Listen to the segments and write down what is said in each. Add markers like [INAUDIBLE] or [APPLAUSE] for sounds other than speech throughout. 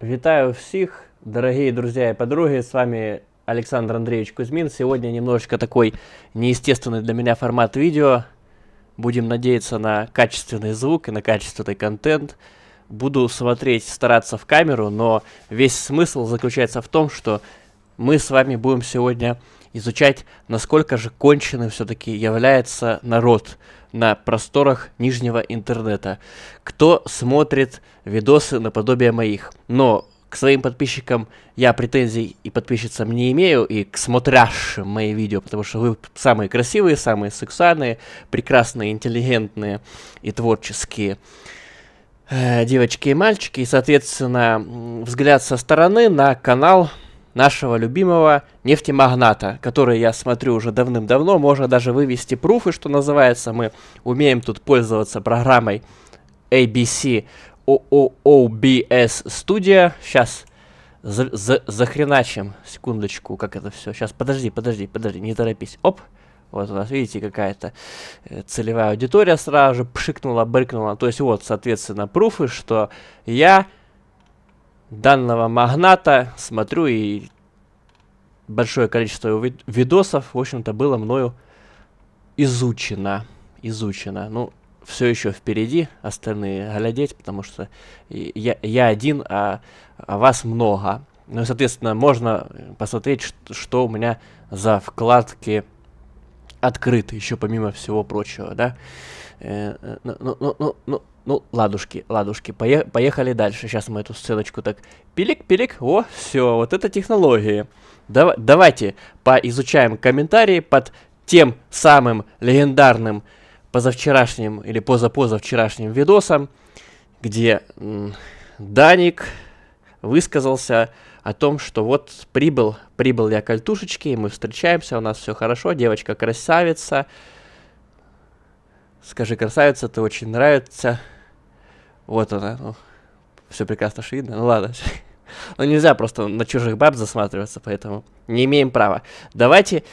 Витаю всех, дорогие друзья и подруги, с вами Александр Андреевич Кузьмин. Сегодня немножечко такой неестественный для меня формат видео. Будем надеяться на качественный звук и на качественный контент. Буду смотреть, стараться в камеру, но весь смысл заключается в том, что мы с вами будем сегодня изучать, насколько же конченым все-таки является народ – на просторах нижнего интернета, кто смотрит видосы наподобие моих. Но к своим подписчикам я претензий и подписчицам не имею, и к смотрящим мои видео, потому что вы самые красивые, самые сексуальные, прекрасные, интеллигентные и творческие э, девочки и мальчики. И, соответственно, взгляд со стороны на канал нашего любимого нефтемагната, который, я смотрю, уже давным-давно, можно даже вывести пруфы, что называется, мы умеем тут пользоваться программой ABC OOBS Studio, сейчас за за захреначим, секундочку, как это все, сейчас, подожди, подожди, подожди, не торопись, оп, вот у нас, видите, какая-то э, целевая аудитория сразу же пшикнула, брыкнула. То есть вот, соответственно, пруфы, что я данного магната смотрю и большое количество его видосов, в общем-то, было мною изучено. Изучено. Ну, все еще впереди, остальные глядеть, потому что я, я один, а, а вас много. Ну соответственно, можно посмотреть, что у меня за вкладки открыто, еще помимо всего прочего, да. Э, э ну, ну, ну, ну, ну, ну, ладушки, ладушки, поехали дальше. Сейчас мы эту сценочку так пилик-пилик. О, все, вот это технологии. Дав давайте поизучаем комментарии под тем самым легендарным позавчерашним или позапозавчерашним видосом, где Даник высказался о том, что вот прибыл, прибыл я к Альтушечке, и мы встречаемся, у нас все хорошо, девочка красавица. Скажи, красавица, ты очень нравится. Вот она, ну, все прекрасно же видно, ну ладно. [LAUGHS] Ну нельзя просто на чужих баб засматриваться, поэтому не имеем права. Давайте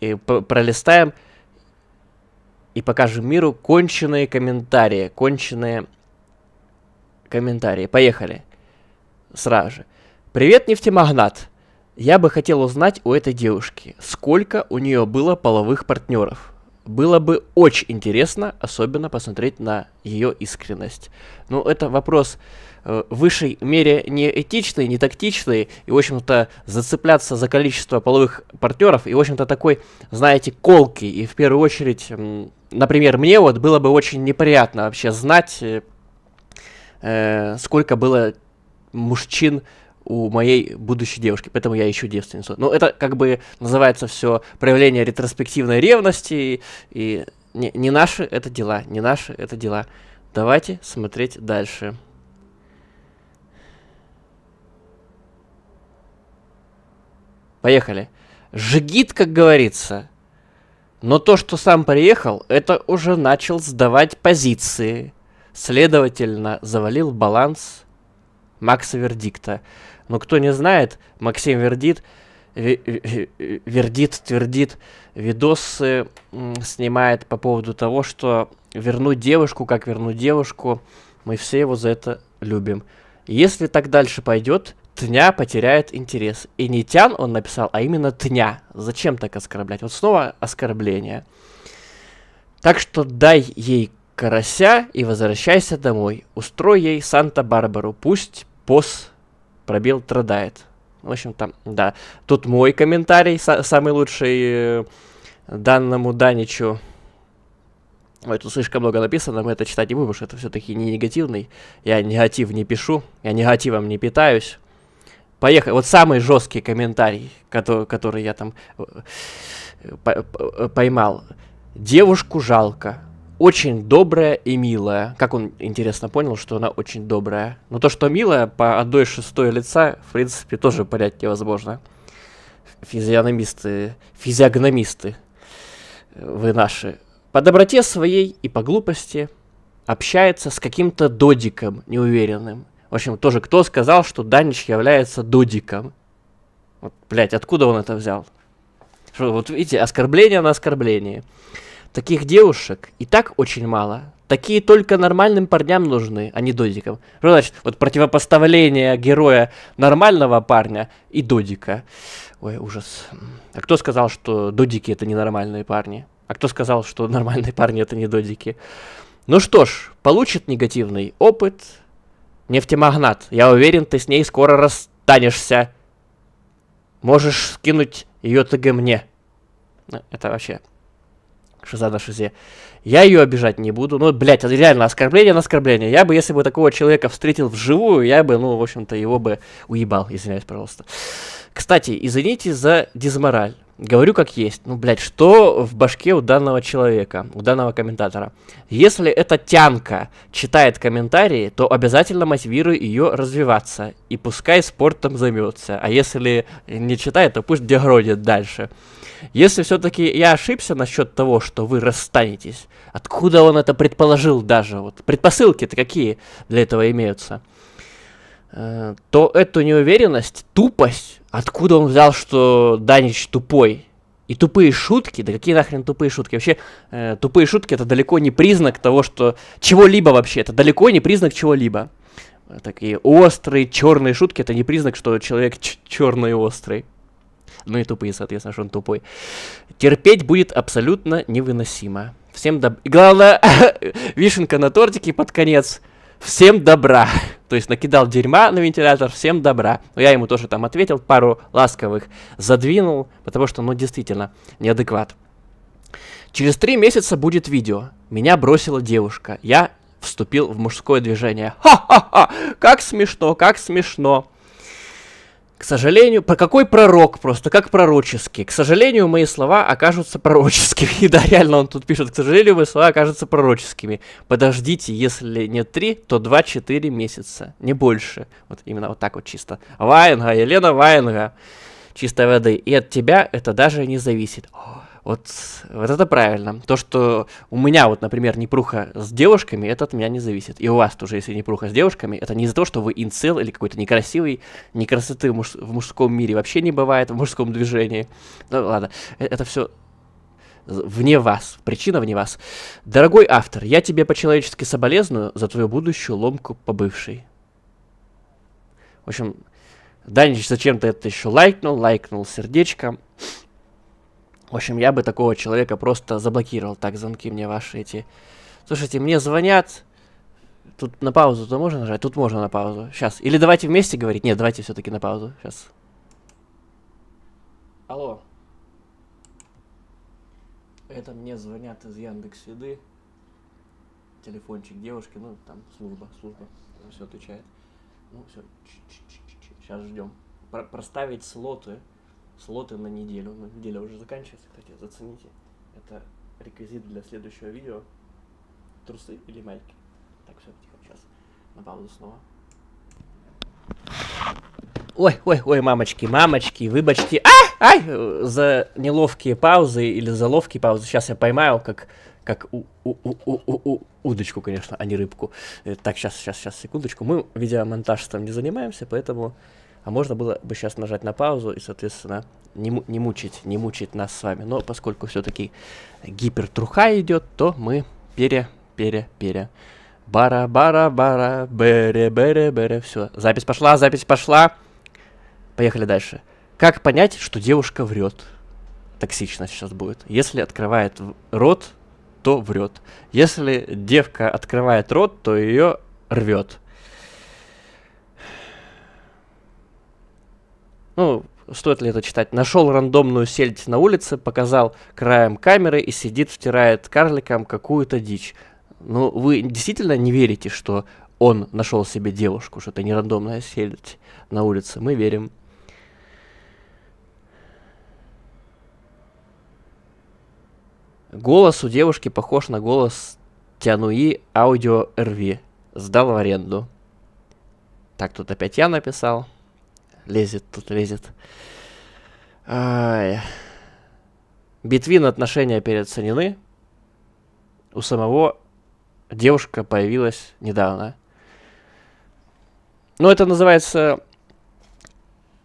и э, пролистаем и покажем миру конченые комментарии, конченые комментарии. Поехали. Сразу же. Привет, нефтемагнат! Я бы хотел узнать у этой девушки, сколько у нее было половых партнеров. Было бы очень интересно, особенно посмотреть на ее искренность. Ну, это вопрос э, в высшей мере не этичный, не тактичный, и, в общем-то, зацепляться за количество половых партнеров, и, в общем-то, такой, знаете, колкий, и в первую очередь, например, мне вот было бы очень неприятно вообще знать, э, э сколько было мужчин у моей будущей девушки, поэтому я ищу девственницу. Ну, это как бы называется все проявление ретроспективной ревности, и не, не наши это дела, не наши это дела. Давайте смотреть дальше. Поехали. Жигит, как говорится. Но то, что сам приехал, это уже начал сдавать позиции. Следовательно, завалил баланс Макса Вердикта. Но кто не знает, Максим Вердит, Вердит твердит, видосы снимает по поводу того, что вернуть девушку, как вернуть девушку, мы все его за это любим. Если так дальше пойдет, Тня потеряет интерес. И не Тян он написал, а именно Тня. Зачем так оскорблять? Вот снова оскорбление. Так что дай ей карася и возвращайся домой. Устрой ей Санта-Барбару. Пусть пос пробил страдает. В общем, там, да. Тут мой комментарий, самый лучший э, данному Даничу. Ой, тут слишком много написано, мы это читать не будем, потому что это все-таки не негативный. Я негатив не пишу, я негативом не питаюсь. Поехали. Вот самый жесткий комментарий, который, который я там э, поймал. Девушку жалко, очень добрая и милая. Как он интересно понял, что она очень добрая. Но то, что милая, по одной шестой лица, в принципе, тоже понять невозможно. Физиономисты, физиогномисты, э, вы наши. По доброте своей и по глупости общается с каким-то додиком неуверенным. В общем, тоже кто сказал, что Данич является додиком? Вот, блядь, откуда он это взял? Что, вот видите, оскорбление на оскорбление. Таких девушек и так очень мало. Такие только нормальным парням нужны, а не додикам. Что ну, значит, вот противопоставление героя нормального парня и додика. Ой, ужас. А кто сказал, что додики это ненормальные парни? А кто сказал, что нормальные парни это не додики? Ну что ж, получит негативный опыт. Нефтемагнат, я уверен, ты с ней скоро расстанешься. Можешь скинуть ее ТГ мне. Ну, это вообще Шиза на шизе. Я ее обижать не буду. Ну, блядь, это реально оскорбление на оскорбление. Я бы, если бы такого человека встретил вживую, я бы, ну, в общем-то, его бы уебал, извиняюсь, пожалуйста. Кстати, извините за дизмораль. Говорю как есть. Ну, блядь, что в башке у данного человека, у данного комментатора? Если эта тянка читает комментарии, то обязательно мотивируй ее развиваться. И пускай спортом займется. А если не читает, то пусть дегродит дальше. Если все-таки я ошибся насчет того, что вы расстанетесь, откуда он это предположил даже? Вот предпосылки-то какие для этого имеются? Э, то эту неуверенность, тупость Откуда он взял, что Данич тупой? И тупые шутки, да какие нахрен тупые шутки? Вообще, э, тупые шутки это далеко не признак того, что чего-либо вообще, это далеко не признак чего-либо. Э, такие острые черные шутки это не признак, что человек черный и острый. Ну и тупые, соответственно, что он тупой. Терпеть будет абсолютно невыносимо. Всем доб... И главное, [LAUGHS] вишенка на тортике под конец всем добра. То есть накидал дерьма на вентилятор, всем добра. Но я ему тоже там ответил, пару ласковых задвинул, потому что, ну, действительно, неадекват. Через три месяца будет видео. Меня бросила девушка. Я вступил в мужское движение. Ха-ха-ха! Как смешно, как смешно! К сожалению, про какой пророк просто, как пророческий. К сожалению, мои слова окажутся пророческими. [LAUGHS] И да, реально он тут пишет, к сожалению, мои слова окажутся пророческими. Подождите, если не три, то два-четыре месяца, не больше. Вот именно вот так вот чисто. Ваенга, Елена Ваенга, чистой воды. И от тебя это даже не зависит. О, вот, вот это правильно. То, что у меня вот, например, непруха с девушками, это от меня не зависит. И у вас тоже, если непруха с девушками, это не из-за того, что вы инцел или какой-то некрасивый, некрасоты муж... в мужском мире вообще не бывает, в мужском движении. Ну ладно, э, это все вне вас. Причина вне вас. Дорогой автор, я тебе по-человечески соболезную за твою будущую ломку побывшей. В общем, Данич зачем-то это еще лайкнул, лайкнул сердечком. В общем, я бы такого человека просто заблокировал. Так, звонки мне ваши эти. Слушайте, мне звонят. Тут на паузу-то можно нажать? Тут можно на паузу. Сейчас. Или давайте вместе говорить. Нет, давайте все-таки на паузу. Сейчас. Алло. Это мне звонят из Яндекс Еды. Телефончик девушки, ну там служба, служба. Все отвечает. Ну все, сейчас ждем. Про проставить слоты слоты на неделю. Но ну, неделя уже заканчивается, кстати, зацените. Это реквизит для следующего видео. Трусы или майки. Так, все, тихо, сейчас. На паузу снова. Ой, ой, ой, мамочки, мамочки, выбачки. А! Ай! За неловкие паузы или за ловкие паузы. Сейчас я поймаю, как, как у, у, у, у, у, у, удочку, конечно, а не рыбку. Э, так, сейчас, сейчас, сейчас, секундочку. Мы видеомонтаж там не занимаемся, поэтому а можно было бы сейчас нажать на паузу и, соответственно, не, не мучить, не мучить нас с вами. Но поскольку все-таки гипертруха идет, то мы пере, пере, пере. Бара, бара, бара, бере, бере, бере. Все. Запись пошла, запись пошла. Поехали дальше. Как понять, что девушка врет? Токсично сейчас будет. Если открывает рот, то врет. Если девка открывает рот, то ее рвет. ну, стоит ли это читать, нашел рандомную сельдь на улице, показал краем камеры и сидит, втирает карликам какую-то дичь. Ну, вы действительно не верите, что он нашел себе девушку, что это не рандомная сельдь на улице? Мы верим. Голос у девушки похож на голос Тянуи Аудио РВ. Сдал в аренду. Так, тут опять я написал лезет тут, лезет. Ай. Битвин отношения переоценены. У самого девушка появилась недавно. Ну, это называется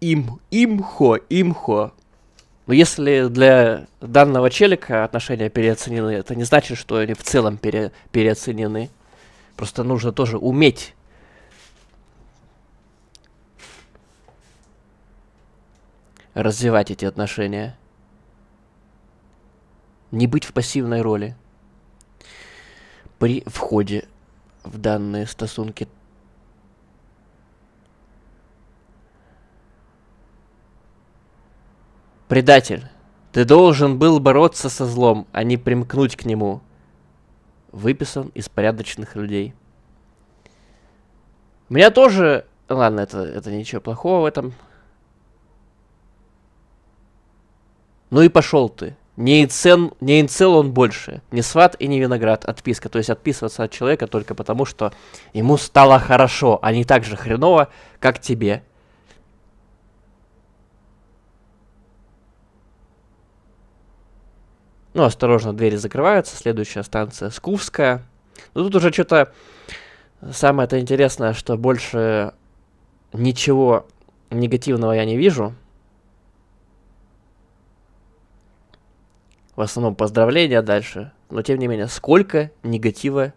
им, имхо, имхо. Но если для данного челика отношения переоценены, это не значит, что они в целом пере, переоценены. Просто нужно тоже уметь развивать эти отношения. Не быть в пассивной роли при входе в данные стосунки. Предатель, ты должен был бороться со злом, а не примкнуть к нему. Выписан из порядочных людей. У меня тоже... Ладно, это, это ничего плохого в этом. Ну и пошел ты. Не инцен, не инцел он больше, не сват и не виноград, отписка. То есть отписываться от человека только потому, что ему стало хорошо, а не так же хреново, как тебе. Ну, осторожно, двери закрываются. Следующая станция Скувская. Ну, тут уже что-то... Самое-то интересное, что больше ничего негативного я не вижу. в основном поздравления дальше, но тем не менее, сколько негатива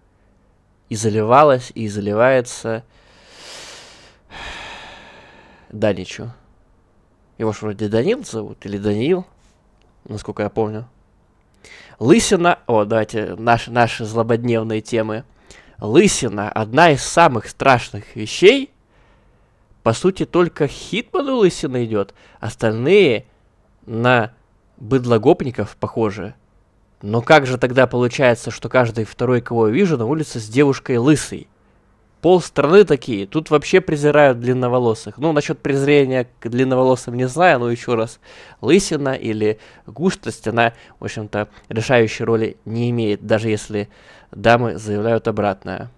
и заливалось, и заливается Даничу. Его же вроде Данил зовут, или Даниил, насколько я помню. Лысина, о, давайте, наши, наши злободневные темы. Лысина, одна из самых страшных вещей, по сути, только Хитману Лысина идет, остальные на быдлогопников, похоже. Но как же тогда получается, что каждый второй, кого я вижу, на улице с девушкой лысой? Пол страны такие, тут вообще презирают длинноволосых. Ну, насчет презрения к длинноволосым не знаю, но еще раз, лысина или густость, она, в общем-то, решающей роли не имеет, даже если дамы заявляют обратное.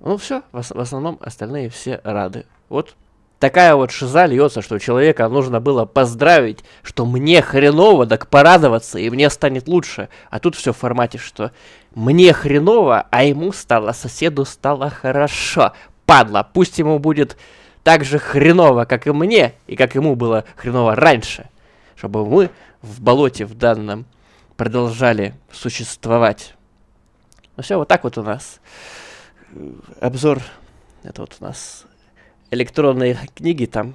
Ну все, в основном остальные все рады. Вот такая вот шиза льется, что человека нужно было поздравить, что мне хреново, так порадоваться, и мне станет лучше. А тут все в формате, что мне хреново, а ему стало, соседу стало хорошо. Падла, пусть ему будет так же хреново, как и мне, и как ему было хреново раньше. Чтобы мы в болоте в данном продолжали существовать. Ну все, вот так вот у нас э, обзор это вот у нас электронные книги там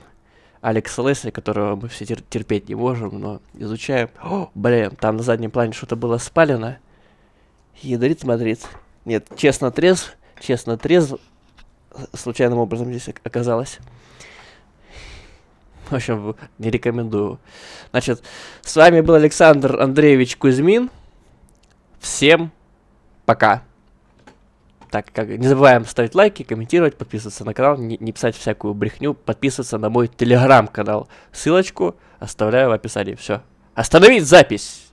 Алекс Лесли, которого мы все терпеть не можем, но изучаем. О, блин, там на заднем плане что-то было спалено. Ядрит Мадрид. Нет, честно трезв, честно трезв, случайным образом здесь оказалось. В общем, не рекомендую. Значит, с вами был Александр Андреевич Кузьмин. Всем пока. Так как не забываем ставить лайки, комментировать, подписываться на канал, не, не писать всякую брехню, подписываться на мой телеграм-канал. Ссылочку оставляю в описании. Все. Остановить запись!